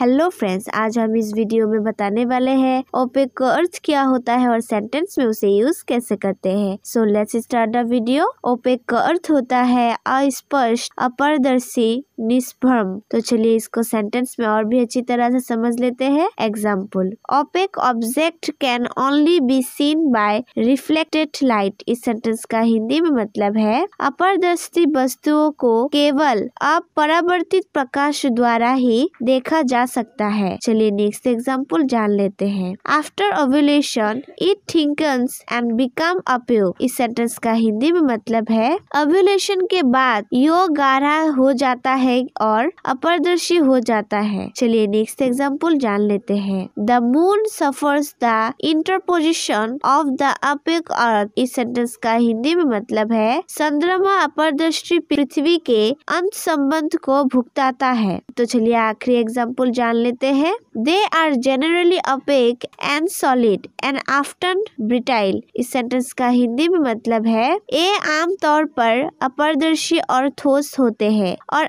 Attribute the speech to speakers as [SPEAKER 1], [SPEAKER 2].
[SPEAKER 1] hello friends आज हम इस वीडियो में बताने वाले हैं ओपेक का अर्थ क्या होता है और सेंटेंस में उसे यूज कैसे करते हैं so let's start the video opaque का अर्थ होता है अस्पष्ट अपारदर्शी निष्फर्म तो चलिए इसको सेंटेंस में और भी अच्छी तरह से समझ लेते हैं example opaque object can only be seen by reflected light इस सेंटेंस का हिंदी में मतलब है अपरदृष्टि वस्तुओं को केवल अपरावर्तित प्रकाश द्वारा ही देखा जा सकता है चलिए नेक्स्ट एग्जाम्पल जान लेते हैं after ovulation it thickens and become opaque इस सेंटेंस का हिंदी में मतलब है ओव्यूलेशन के बाद यो गारा हो जाता है है और अपारदर्शी हो जाता है चलिए नेक्स्ट एग्जाम्पल जान लेते हैं the moon suffers the interposition of the opaque earth इस सेंटेंस का हिंदी में मतलब है चंद्रमा अपारदर्शी पृथ्वी के अंत संबंध को भुगताता है तो चलिए आखिरी एग्जाम्पल जान लेते हैं they are generally opaque and solid and often brittle इस सेंटेंस का हिंदी में मतलब है ए आमतौर पर अपारदर्शी और ठोस होते हैं और